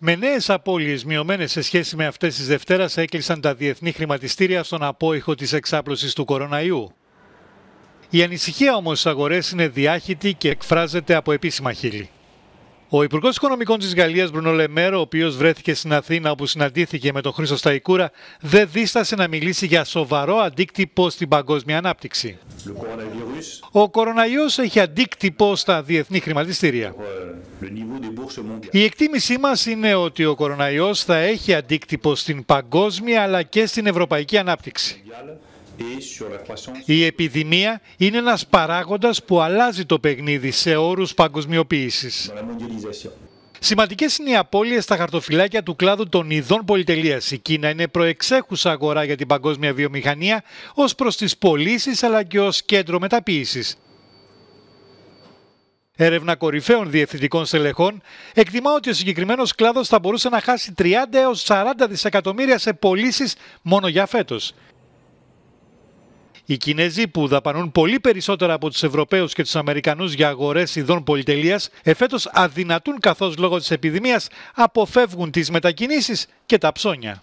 Με νέες απώλειες μειωμένες σε σχέση με αυτές της Δευτέρας, έκλεισαν τα διεθνή χρηματιστήρια στον απόϊχο της εξάπλωσης του κοροναϊού. Η ανησυχία όμως στις αγορές είναι διάχυτη και εκφράζεται από επίσημα χείλη. Ο Υπουργός Οικονομικών της Γαλλίας, Μπρουνο Λεμέρο, ο οποίος βρέθηκε στην Αθήνα όπου συναντήθηκε με τον Χρήστο Σταϊκούρα, δεν δίστασε να μιλήσει για σοβαρό αντίκτυπο στην παγκόσμια ανάπτυξη. Ο κοροναϊός έχει αντίκτυπο στα διεθνή χρηματιστήρια. Η εκτίμησή μας είναι ότι ο κοροναϊός θα έχει αντίκτυπο στην παγκόσμια αλλά και στην ευρωπαϊκή ανάπτυξη. Η επιδημία είναι ένας παράγοντας που αλλάζει το παιχνίδι σε όρους παγκοσμιοποίησης. Σημαντικές είναι οι απώλειες στα χαρτοφυλάκια του κλάδου των ειδών πολυτελείας. Η Κίνα είναι προεξέχουσα αγορά για την παγκόσμια βιομηχανία ως προς τις πωλήσεις αλλά και ως κέντρο μεταποίησης. Έρευνα κορυφαίων διευθυντικών στελεχών εκτιμά ότι ο συγκεκριμένος κλάδος θα μπορούσε να χάσει 30 έω 40 δισεκατομμύρια σε πωλήσεις μόνο για φέτος. Οι Κινέζοι, που δαπανούν πολύ περισσότερα από τους Ευρωπαίους και τους Αμερικανούς για αγορές ειδών πολυτελείας, εφέτος αδυνατούν καθώς λόγω της επιδημίας αποφεύγουν τις μετακινήσεις και τα ψώνια.